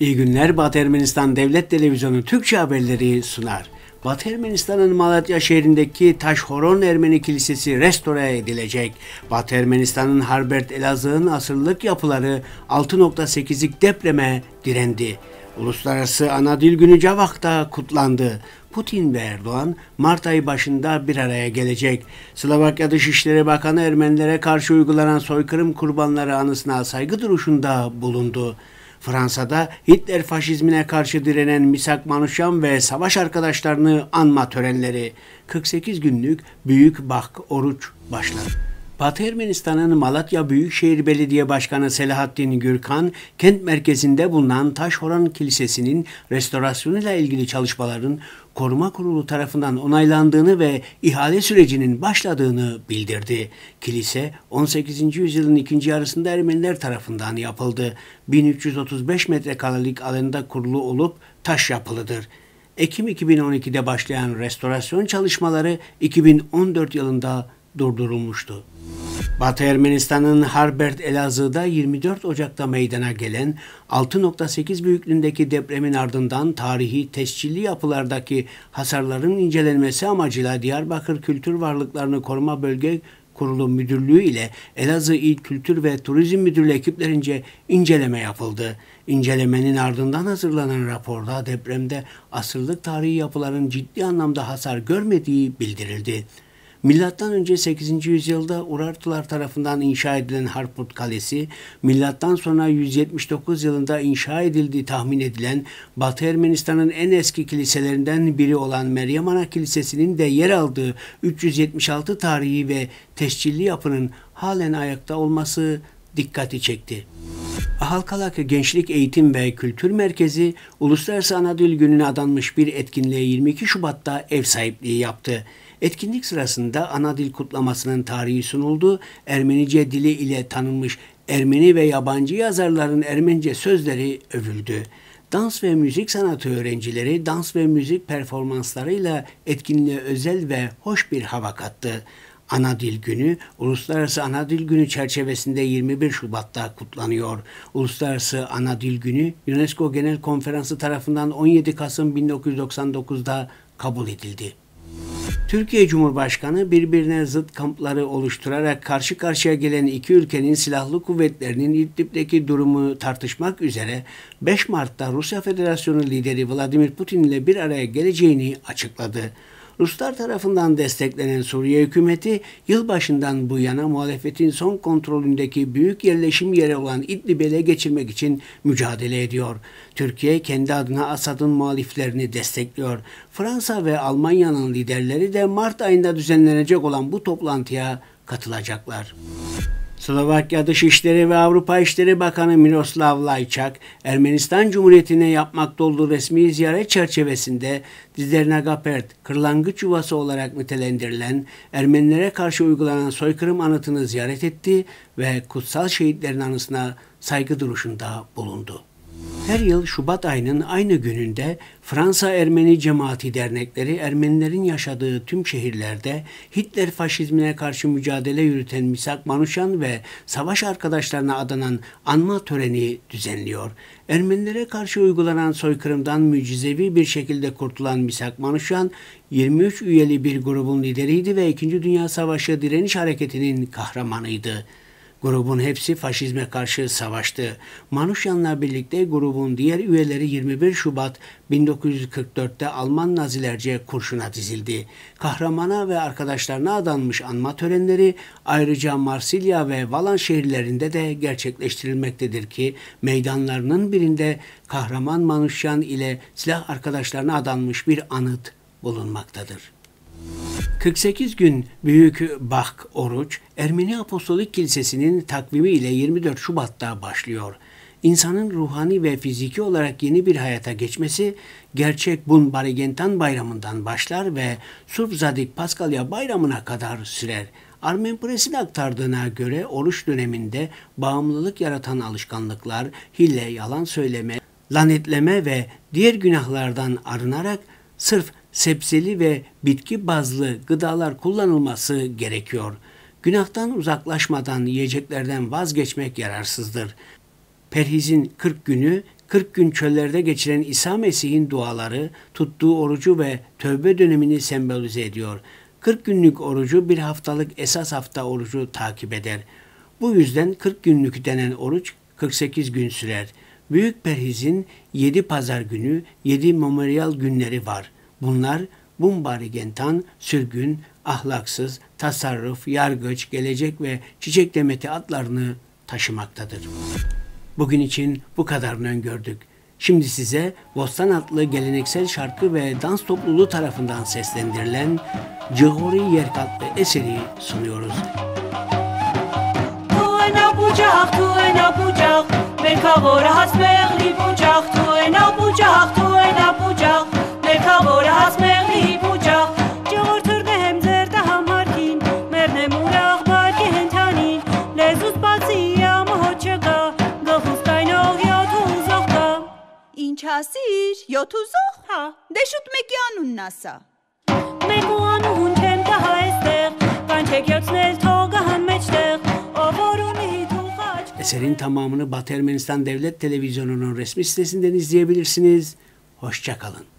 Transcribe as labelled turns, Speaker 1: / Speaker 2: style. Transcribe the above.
Speaker 1: İyi günler Batı Ermenistan Devlet Televizyonu Türkçe haberleri sunar. Batı Ermenistan'ın Malatya şehrindeki Taşhoron Ermeni Kilisesi restore edilecek. Batı Ermenistan'ın Harbert Elazığ'ın asırlık yapıları 6.8'lik depreme direndi. Uluslararası Anadil Günü Cavak'ta kutlandı. Putin ve Erdoğan Mart ayı başında bir araya gelecek. Slovakya Dışişleri Bakanı Ermenilere karşı uygulanan soykırım kurbanları anısına saygı duruşunda bulundu. Fransa'da Hitler faşizmine karşı direnen Misak Manuşyan ve savaş arkadaşlarını anma törenleri 48 günlük Büyük Bak Oruç başlar. Batı Ermenistan'ın Malatya Büyükşehir Belediye Başkanı Selahattin Gürkan, kent merkezinde bulunan Taşhoran Kilisesi'nin restorasyonuyla ilgili çalışmaların koruma kurulu tarafından onaylandığını ve ihale sürecinin başladığını bildirdi. Kilise 18. yüzyılın ikinci yarısında Ermeniler tarafından yapıldı. 1335 metrekarelik alanında kurulu olup taş yapılıdır. Ekim 2012'de başlayan restorasyon çalışmaları 2014 yılında durdurulmuştu. Batı Ermenistan'ın Harbert Elazığ'da 24 Ocak'ta meydana gelen 6.8 büyüklüğündeki depremin ardından tarihi tescilli yapılardaki hasarların incelenmesi amacıyla Diyarbakır Kültür Varlıklarını Koruma Bölge Kurulu Müdürlüğü ile Elazığ İl Kültür ve Turizm Müdürlüğü ekiplerince inceleme yapıldı. İncelemenin ardından hazırlanan raporda depremde asırlık tarihi yapıların ciddi anlamda hasar görmediği bildirildi. Milattan önce 8. yüzyılda Urartular tarafından inşa edilen Harput Kalesi, milattan sonra 179 yılında inşa edildiği tahmin edilen Batı Ermenistan'ın en eski kiliselerinden biri olan Meryem Ana Kilisesi'nin de yer aldığı 376 tarihi ve tescilli yapının halen ayakta olması dikkati çekti. Halkalakı Gençlik Eğitim ve Kültür Merkezi Uluslararası Anadil Günü'ne adanmış bir etkinliğe 22 Şubat'ta ev sahipliği yaptı. Etkinlik sırasında ana dil kutlamasının tarihi sunuldu. Ermenice dili ile tanınmış Ermeni ve yabancı yazarların Ermenice sözleri övüldü. Dans ve müzik sanatı öğrencileri dans ve müzik performanslarıyla etkinliğe özel ve hoş bir hava kattı. Ana Dil Günü, Uluslararası Ana Dil Günü çerçevesinde 21 Şubat'ta kutlanıyor. Uluslararası Ana Dil Günü, UNESCO Genel Konferansı tarafından 17 Kasım 1999'da kabul edildi. Türkiye Cumhurbaşkanı birbirine zıt kampları oluşturarak karşı karşıya gelen iki ülkenin silahlı kuvvetlerinin İdlib'deki durumu tartışmak üzere 5 Mart'ta Rusya Federasyonu lideri Vladimir Putin ile bir araya geleceğini açıkladı. Ruslar tarafından desteklenen Suriye hükümeti yılbaşından bu yana muhalefetin son kontrolündeki büyük yerleşim yeri olan İdlib'i ele geçirmek için mücadele ediyor. Türkiye kendi adına Asad'ın muhaliflerini destekliyor. Fransa ve Almanya'nın liderleri de Mart ayında düzenlenecek olan bu toplantıya katılacaklar. Slovakya Dışişleri ve Avrupa İşleri Bakanı Miroslav Lajçak, Ermenistan Cumhuriyeti'ne yapmakta olduğu resmi ziyaret çerçevesinde Dizernagapert, kırlangıç yuvası olarak nitelendirilen Ermenilere karşı uygulanan soykırım anıtını ziyaret etti ve kutsal şehitlerin anısına saygı duruşunda bulundu. Her yıl Şubat ayının aynı gününde Fransa Ermeni Cemaati Dernekleri Ermenilerin yaşadığı tüm şehirlerde Hitler faşizmine karşı mücadele yürüten Misak Manuşan ve savaş arkadaşlarına adanan anma töreni düzenliyor. Ermenilere karşı uygulanan soykırımdan mucizevi bir şekilde kurtulan Misak Manuşan 23 üyeli bir grubun lideriydi ve 2. Dünya Savaşı direniş hareketinin kahramanıydı. Grubun hepsi faşizme karşı savaştı. Manuşyan'la birlikte grubun diğer üyeleri 21 Şubat 1944'te Alman Nazilerce kurşuna dizildi. Kahramana ve arkadaşlarına adanmış anma törenleri ayrıca Marsilya ve Valan şehirlerinde de gerçekleştirilmektedir ki meydanlarının birinde kahraman Manuşyan ile silah arkadaşlarına adanmış bir anıt bulunmaktadır. 48 gün Büyük Bak oruç Ermeni Apostolik Kilisesi'nin takvimi ile 24 Şubat'ta başlıyor. İnsanın ruhani ve fiziki olarak yeni bir hayata geçmesi gerçek Bun Barigentan bayramından başlar ve Surp Zadik Paskalya bayramına kadar sürer. Armen Pres'in aktardığına göre oruç döneminde bağımlılık yaratan alışkanlıklar, hile, yalan söyleme, lanetleme ve diğer günahlardan arınarak sırf sebzeli ve bitki bazlı gıdalar kullanılması gerekiyor. Günahtan uzaklaşmadan yiyeceklerden vazgeçmek yararsızdır. Perhizin 40 günü 40 gün çöllerde geçiren İsa Mesih'in duaları tuttuğu orucu ve tövbe dönemini sembolize ediyor. 40 günlük orucu bir haftalık esas hafta orucu takip eder. Bu yüzden 40 günlük denen oruç 48 gün sürer. Büyük Perhiz'in 7 pazar günü, 7 memorial günleri var. Bunlar Bumbari Gentan, sürgün, ahlaksız, tasarruf, yargıç, gelecek ve çiçek demeti adlarını taşımaktadır. Bugün için bu kadarını öngördük. Şimdi size Bostan adlı geleneksel şarkı ve dans topluluğu tarafından seslendirilen Cihori Yerk adlı eseri sunuyoruz. Tuena bucak, tuena bucak, ben kavora hasbehli asir یا تو زخه دشت مگیانون نسا مگوانون چم ده ها استق بنچک یتنل تاگه هم مچتق Eserin tamamını Batı Ermenistan Devlet Televizyonu'nun resmi sitesinden izleyebilirsiniz. Hoşçakalın.